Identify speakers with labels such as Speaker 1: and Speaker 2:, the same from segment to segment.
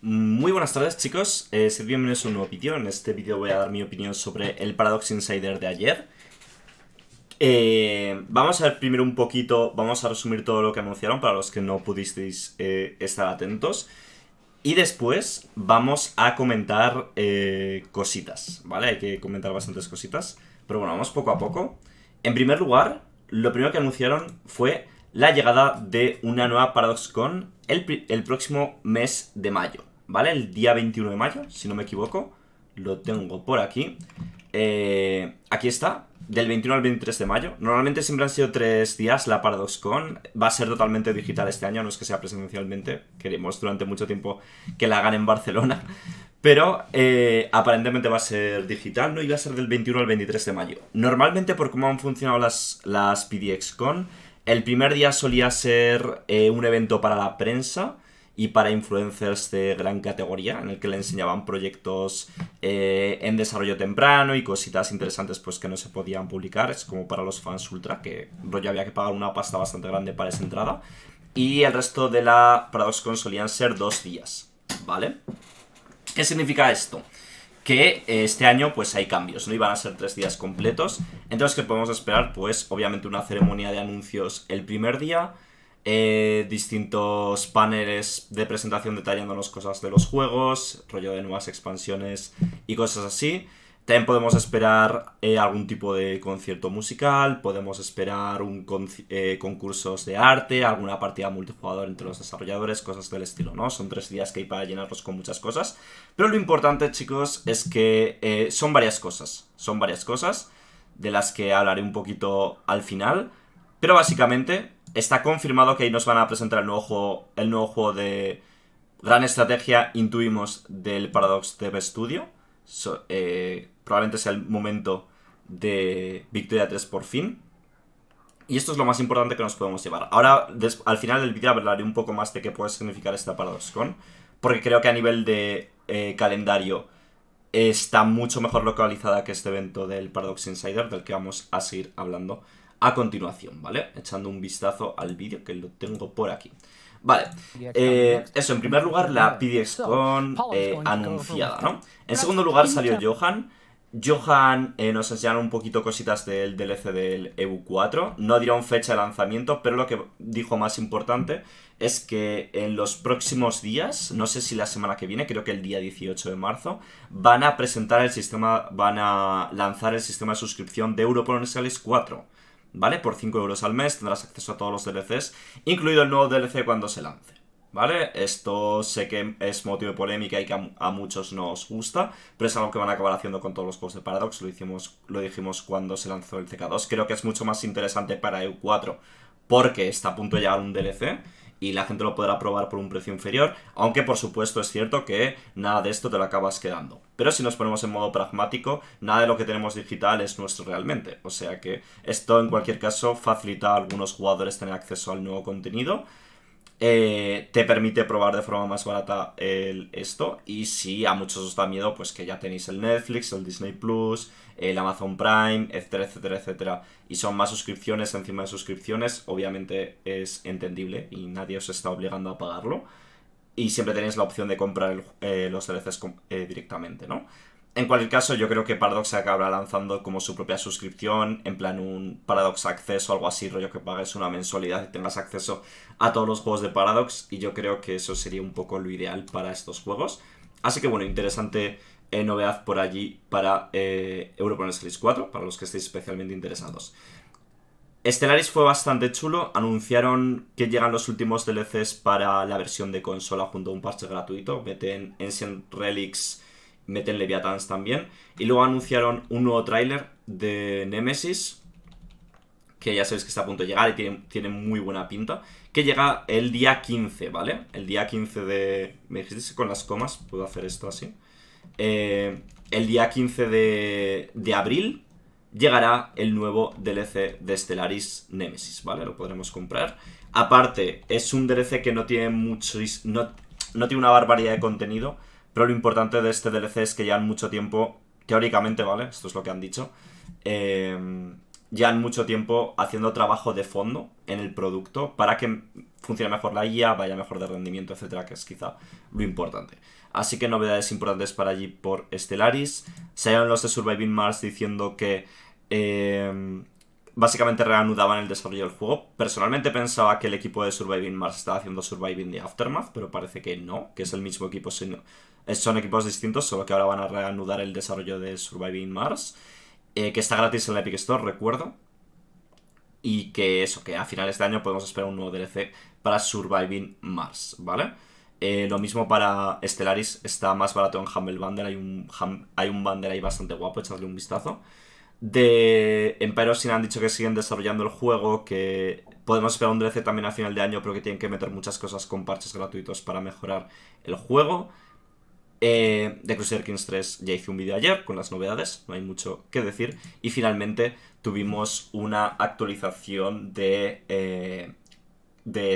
Speaker 1: Muy buenas tardes chicos, eh, bienvenidos a un nuevo vídeo. En este vídeo voy a dar mi opinión sobre el Paradox Insider de ayer. Eh, vamos a ver primero un poquito, vamos a resumir todo lo que anunciaron para los que no pudisteis eh, estar atentos. Y después vamos a comentar eh, cositas, ¿vale? Hay que comentar bastantes cositas. Pero bueno, vamos poco a poco. En primer lugar, lo primero que anunciaron fue la llegada de una nueva ParadoxCon el, el próximo mes de mayo, ¿vale? El día 21 de mayo, si no me equivoco, lo tengo por aquí. Eh, aquí está, del 21 al 23 de mayo. Normalmente siempre han sido tres días la ParadoxCon. Va a ser totalmente digital este año, no es que sea presencialmente. Queremos durante mucho tiempo que la hagan en Barcelona. Pero eh, aparentemente va a ser digital, ¿no? Y va a ser del 21 al 23 de mayo. Normalmente, por cómo han funcionado las, las PDXCon, el primer día solía ser eh, un evento para la prensa y para influencers de gran categoría, en el que le enseñaban proyectos eh, en desarrollo temprano y cositas interesantes pues que no se podían publicar. Es como para los fans ultra, que rollo había que pagar una pasta bastante grande para esa entrada. Y el resto de la ParadoxCon solían ser dos días, ¿vale? ¿Qué significa esto? que este año pues hay cambios, ¿no? Iban a ser tres días completos. Entonces, ¿qué podemos esperar? Pues obviamente una ceremonia de anuncios el primer día, eh, distintos paneles de presentación detallando las cosas de los juegos, rollo de nuevas expansiones y cosas así. También podemos esperar eh, algún tipo de concierto musical, podemos esperar un eh, concursos de arte, alguna partida multijugador entre los desarrolladores, cosas del estilo, ¿no? Son tres días que hay para llenarlos con muchas cosas. Pero lo importante, chicos, es que eh, son varias cosas. Son varias cosas de las que hablaré un poquito al final. Pero básicamente está confirmado que ahí nos van a presentar el nuevo juego, el nuevo de gran estrategia, intuimos, del Paradox Dev Studio. eh, probablemente sea el momento de Victoria 3 por fin. Y esto es lo más importante que nos podemos llevar. Ahora, al final del vídeo hablaré un poco más de qué puede significar esta Con. porque creo que a nivel de eh, calendario está mucho mejor localizada que este evento del Paradox Insider, del que vamos a seguir hablando a continuación, ¿vale? Echando un vistazo al vídeo que lo tengo por aquí. Vale, eh, eso, en primer lugar la PDXCon Con eh, anunciada, ¿no? En segundo lugar salió Johan, Johan eh, nos enseñaron un poquito cositas del DLC del EU4. No dieron fecha de lanzamiento, pero lo que dijo más importante es que en los próximos días, no sé si la semana que viene, creo que el día 18 de marzo, van a presentar el sistema, van a lanzar el sistema de suscripción de Europa Universalis 4. ¿Vale? Por 5 euros al mes tendrás acceso a todos los DLCs, incluido el nuevo DLC cuando se lance. ¿Vale? Esto sé que es motivo de polémica y que a, a, muchos nos gusta, pero es algo que van a acabar haciendo con todos los juegos de Paradox, lo, hicimos, lo dijimos cuando se lanzó el CK2. Creo que es mucho más interesante para EU4 porque está a punto de llegar un DLC y la gente lo podrá probar por un precio inferior, aunque por supuesto es cierto que nada de esto te lo acabas quedando. Pero si nos ponemos en modo pragmático, nada de lo que tenemos digital es nuestro realmente, o sea que esto en cualquier caso facilita a algunos jugadores tener acceso al nuevo contenido eh, te permite probar de forma más barata esto. Y si a muchos os da miedo, pues que ya tenéis el Netflix, el Disney Plus, el Amazon Prime, etcétera, etcétera, etcétera. Y son más suscripciones encima de suscripciones. Obviamente es entendible y nadie os está obligando a pagarlo. Y siempre tenéis la opción de comprar eh, los DLCs eh, directamente, ¿no? En cualquier caso, yo creo que Paradox se acabará lanzando como su propia suscripción, en plan un Paradox Access o algo así, rollo que pagues una mensualidad y tengas acceso a todos los juegos de Paradox, y yo creo que eso sería un poco lo ideal para estos juegos. Así que bueno, interesante eh, novedad por allí para eh, Series 4, para los que estéis especialmente interesados. Stellaris fue bastante chulo, anunciaron que llegan los últimos DLCs para la versión de consola junto a un parche gratuito, meten Ancient Relics meten Leviathans también. Y luego anunciaron un nuevo tráiler de Nemesis, que ya sabéis que está a punto de llegar y tiene, muy buena pinta, que llega el día 15, ¿vale? El día 15 de... Me dijiste con las comas, puedo hacer esto así. Eh, el día 15 de, de abril llegará el nuevo DLC de Stellaris Nemesis, ¿vale? Lo podremos comprar. Aparte, es un DLC que no tiene mucho No, no tiene una barbaridad de contenido, pero lo importante de este DLC es que ya han mucho tiempo, teóricamente, ¿vale? Esto es lo que han dicho. Em, ya han mucho tiempo haciendo trabajo de fondo en el producto para que funcione mejor la guía, vaya mejor de rendimiento, etcétera, que es quizá lo importante. Así que novedades importantes para allí por Stellaris. Se los de Surviving Mars diciendo que em, básicamente reanudaban el desarrollo del juego. Personalmente pensaba que el equipo de Surviving Mars estaba haciendo Surviving the Aftermath, pero parece que no, que es el mismo equipo, sino son equipos distintos, solo que ahora van a reanudar el desarrollo de Surviving Mars, eh, que está gratis en la Epic Store, recuerdo. Y que eso, que a finales de año podemos esperar un nuevo DLC para Surviving Mars, ¿vale? Eh, lo mismo para Stellaris, está más barato en Humble Bundle, hay un, hay un bundle ahí bastante guapo, echadle un vistazo. De Empire han dicho que siguen desarrollando el juego, que podemos esperar un DLC también a final de año, pero que tienen que meter muchas cosas con parches gratuitos para mejorar el juego. Eh, The de Crusader Kings 3 ya hice un vídeo ayer con las novedades, no hay mucho que decir. Y finalmente tuvimos una actualización de, eh,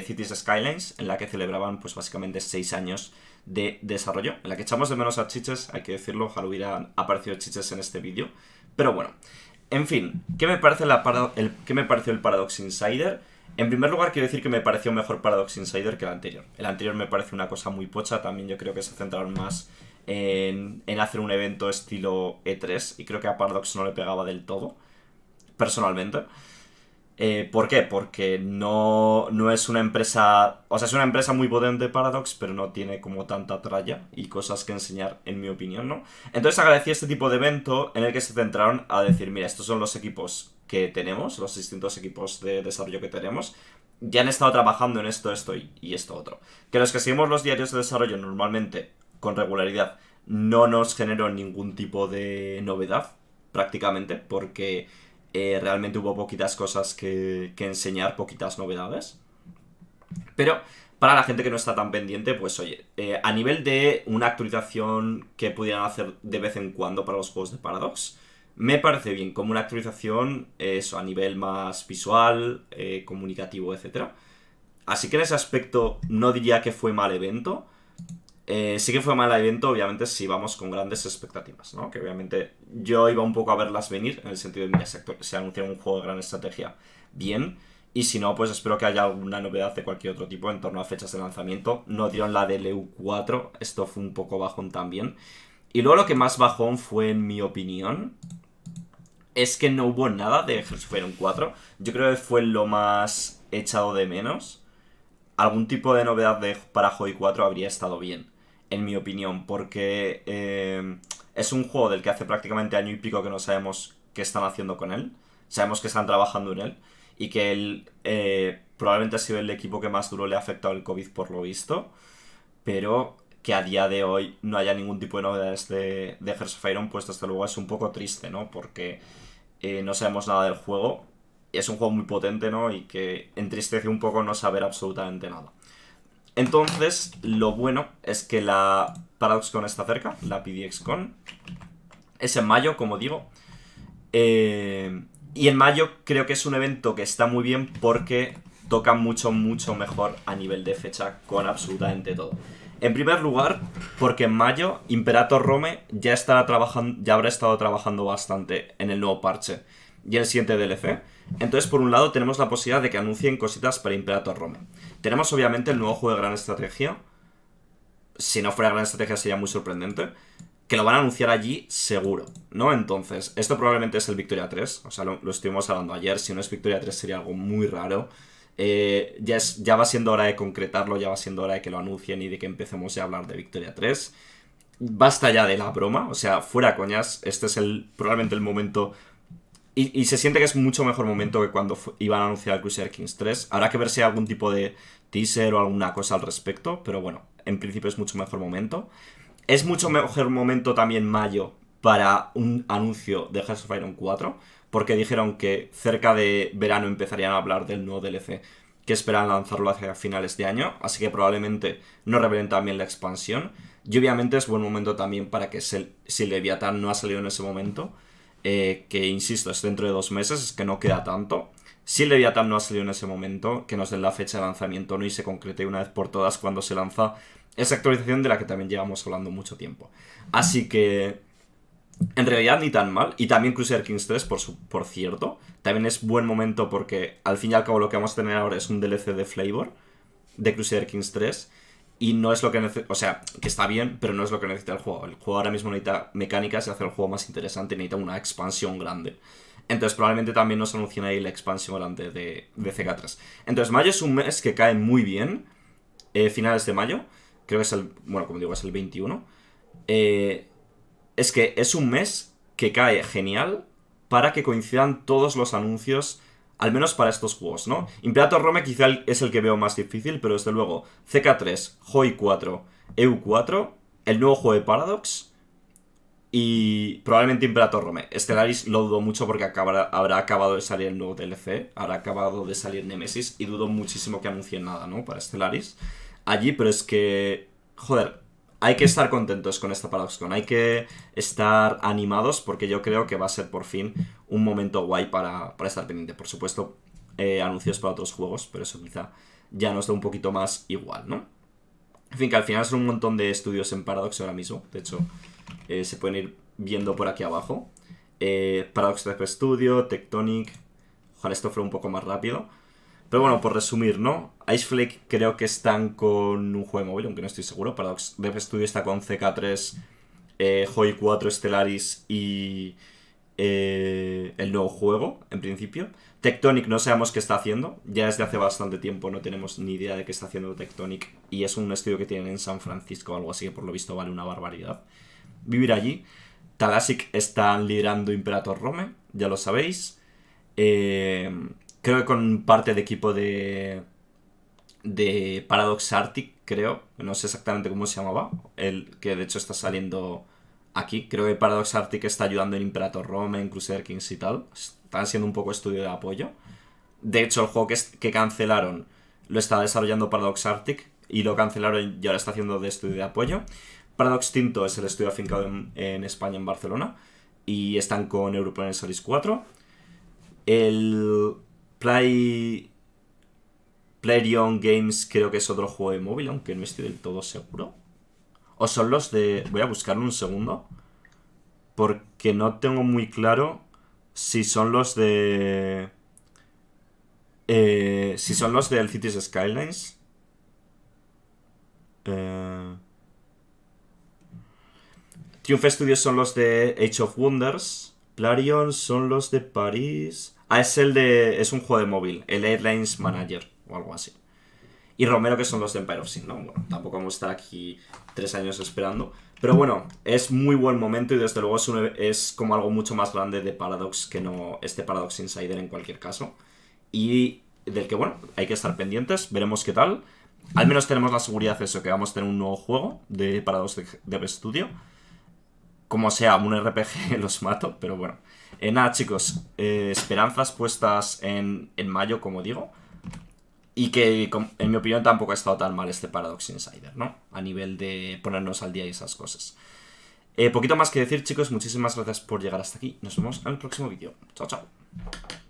Speaker 1: Cities Skylines en la que celebraban pues básicamente 6 años de desarrollo, en la que echamos de menos a Chiches, hay que decirlo, ojalá hubiera aparecido Chiches en este vídeo. Pero bueno, en fin, ¿qué me, parece ¿qué me pareció el Paradox Insider? En primer lugar, quiero decir que me pareció mejor Paradox Insider que el anterior. El anterior me parece una cosa muy pocha, también yo creo que se centraron más en, hacer un evento estilo E3 y creo que a Paradox no le pegaba del todo, personalmente. Eh, ¿Por qué? Porque no, no, es una empresa. O sea, es una empresa muy potente Paradox, pero no tiene como tanta tralla y cosas que enseñar, en mi opinión, ¿no? Entonces agradecí este tipo de evento en el que se centraron a decir: mira, estos son los equipos que tenemos, los distintos equipos de desarrollo que tenemos, ya han estado trabajando en esto, esto y, esto otro. Que los que seguimos los diarios de desarrollo normalmente, con regularidad, no nos generó ningún tipo de novedad, prácticamente, porque eh, realmente hubo poquitas cosas que, enseñar, poquitas novedades. Pero para la gente que no está tan pendiente, pues oye, eh, a nivel de una actualización que pudieran hacer de vez en cuando para los juegos de Paradox, me parece bien, como una actualización eso, a nivel más visual, eh, comunicativo, etc. Así que en ese aspecto no diría que fue mal evento. Eh, sí que fue mal evento, obviamente, si vamos con grandes expectativas, ¿no? Que obviamente yo iba un poco a verlas venir, en el sentido de, que se, se un juego de gran estrategia, bien. Y si no, pues espero que haya alguna novedad de cualquier otro tipo en torno a fechas de lanzamiento. No dieron la de leu 4 esto fue un poco bajón también. Y luego lo que más bajón fue, en mi opinión, es que no hubo nada de Hearthstone 4. Yo creo que fue lo más echado de menos. Algún tipo de novedad de, para Joy 4 habría estado bien, en mi opinión, porque em, es un juego del que hace prácticamente año y pico que no sabemos qué están haciendo con él. Sabemos que están trabajando en él y que él eh, probablemente ha sido el equipo que más duro le ha afectado el COVID por lo visto. Pero que a día de hoy no haya ningún tipo de novedades de, de puesto of Iron, pues luego es un poco triste, ¿no? Porque eh, no sabemos nada del juego, es un juego muy potente, ¿no? Y que entristece un poco no saber absolutamente nada. Entonces, lo bueno es que la ParadoxCon está cerca, la PDXCon. Es en mayo, como digo. Eh, y en mayo creo que es un evento que está muy bien porque toca mucho, mucho mejor a nivel de fecha con absolutamente todo. En primer lugar, porque en mayo Imperator Rome ya, estará trabajando, ya habrá estado trabajando bastante en el nuevo parche y el siguiente DLC. Entonces, por un lado, tenemos la posibilidad de que anuncien cositas para Imperator Rome. Tenemos, obviamente, el nuevo juego de gran estrategia. Si no fuera gran estrategia, sería muy sorprendente. Que lo van a anunciar allí, seguro, ¿no? Entonces, esto probablemente es el Victoria 3. O sea, lo estuvimos hablando ayer. Si no es Victoria 3, sería algo muy raro. Eh, ya, ya va siendo hora de concretarlo, ya va siendo hora de que lo anuncien y de que empecemos a hablar de Victoria 3. Basta ya de la broma, o sea, fuera coñas, este es el probablemente el momento... Y, se siente que es mucho mejor momento que cuando iban a anunciar Crusader Kings 3. Habrá que ver si hay algún tipo de teaser o alguna cosa al respecto, pero bueno, en principio es mucho mejor momento. Es mucho mejor momento también mayo para un anuncio de Hearts of Iron 4 porque dijeron que cerca de verano empezarían a hablar del nuevo DLC que esperan lanzarlo hacia finales de año, así que probablemente no revelen también la expansión. Y obviamente es buen momento también para que si Leviathan no ha salido en ese momento, eh, que insisto, es dentro de dos meses, es que no queda tanto. Si Leviathan no ha salido en ese momento, que nos den la fecha de lanzamiento ¿no? y se concrete una vez por todas cuando se lanza esa actualización de la que también llevamos hablando mucho tiempo. Así que en realidad ni tan mal. Y también Crusader Kings 3, por, su, por cierto. También es buen momento porque al fin y al cabo lo que vamos a tener ahora es un DLC de flavor de Crusader Kings 3. Y no es lo que necesita. O sea, que está bien, pero no es lo que necesita el juego. El juego ahora mismo necesita mecánicas y hace el juego más interesante. Necesita una expansión grande. Entonces probablemente también nos anuncien ahí la expansión grande de, de CK3. Entonces mayo es un mes que cae muy bien. Eh, finales de mayo. Creo que es el... Bueno, como digo, es el 21. Eh, es que es un mes que cae genial para que coincidan todos los anuncios, al menos para estos juegos, ¿no? Imperator Rome quizá es el que veo más difícil, pero desde luego, CK3, Hoi 4, EU4, el nuevo juego de Paradox, y probablemente Imperator Rome. Stellaris lo dudo mucho porque habrá acabado de salir el nuevo DLC, habrá acabado de salir Nemesis y dudo muchísimo que anuncien nada, ¿no? Para Stellaris. Allí, pero es que... Joder, hay que estar contentos con esta ParadoxCon, hay que estar animados porque yo creo que va a ser por fin un momento guay para, estar pendiente. Por supuesto, eh, anuncios para otros juegos, pero eso quizá ya nos da un poquito más igual, ¿no? En fin, que al final son un montón de estudios en Paradox ahora mismo. De hecho, eh, se pueden ir viendo por aquí abajo. Eh, Paradox Trap Studio, Tectonic. Ojalá esto fuera un poco más rápido. Pero bueno, por resumir, ¿no? Iceflake creo que están con un juego móvil, aunque no estoy seguro. Paradox Dev Studio está con CK3, Joy 4, Stellaris y eh, el nuevo juego, en principio. Tectonic no sabemos qué está haciendo. Ya desde hace bastante tiempo no tenemos ni idea de qué está haciendo Tectonic. Y es un estudio que tienen en San Francisco o algo así, que por lo visto vale una barbaridad. Vivir allí. Talasic están liderando Imperator Rome, ya lo sabéis. Eh, creo que con parte de equipo de, de Paradox Arctic, creo, no sé exactamente cómo se llamaba, el que de hecho está saliendo aquí, creo que Paradox Arctic está ayudando en Imperator Rome, en Crusader Kings y tal, están siendo un poco estudio de apoyo. De hecho, el juego que, cancelaron lo estaba desarrollando Paradox Arctic y lo cancelaron y ahora está haciendo de estudio de apoyo. Paradox Tinto es el estudio afincado en, España, en Barcelona, y están con euro Series 4. El Play... Playion Games creo que es otro juego de móvil, aunque no estoy del todo seguro. O son los de... Voy a buscarlo un segundo. Porque no tengo muy claro si son los de... Eh, si son los del Cities Skylines. Eh... Triumph Studios son los de Age of Wonders. Plarion son los de París. Ah, es el de. Es un juego de móvil, el Airlines Manager o algo así. Y Romero, que son los de Empire of Sin, ¿no? Bueno, tampoco hemos estar aquí tres años esperando. Pero bueno, es muy buen momento y desde luego es, e, es como algo mucho más grande de Paradox que no este Paradox Insider en cualquier caso. Y del que, bueno, hay que estar pendientes, veremos qué tal. Al menos tenemos la seguridad de eso, que vamos a tener un nuevo juego de Paradox Dev Studio como sea un RPG los mato, pero bueno. Eh, nada, chicos, eh, esperanzas puestas en, mayo, como digo. Y que, en mi opinión, tampoco ha estado tan mal este Paradox Insider, ¿no? A nivel de ponernos al día y esas cosas. Eh, poquito más que decir, chicos. Muchísimas gracias por llegar hasta aquí. Nos vemos en el próximo vídeo. Chao, chao.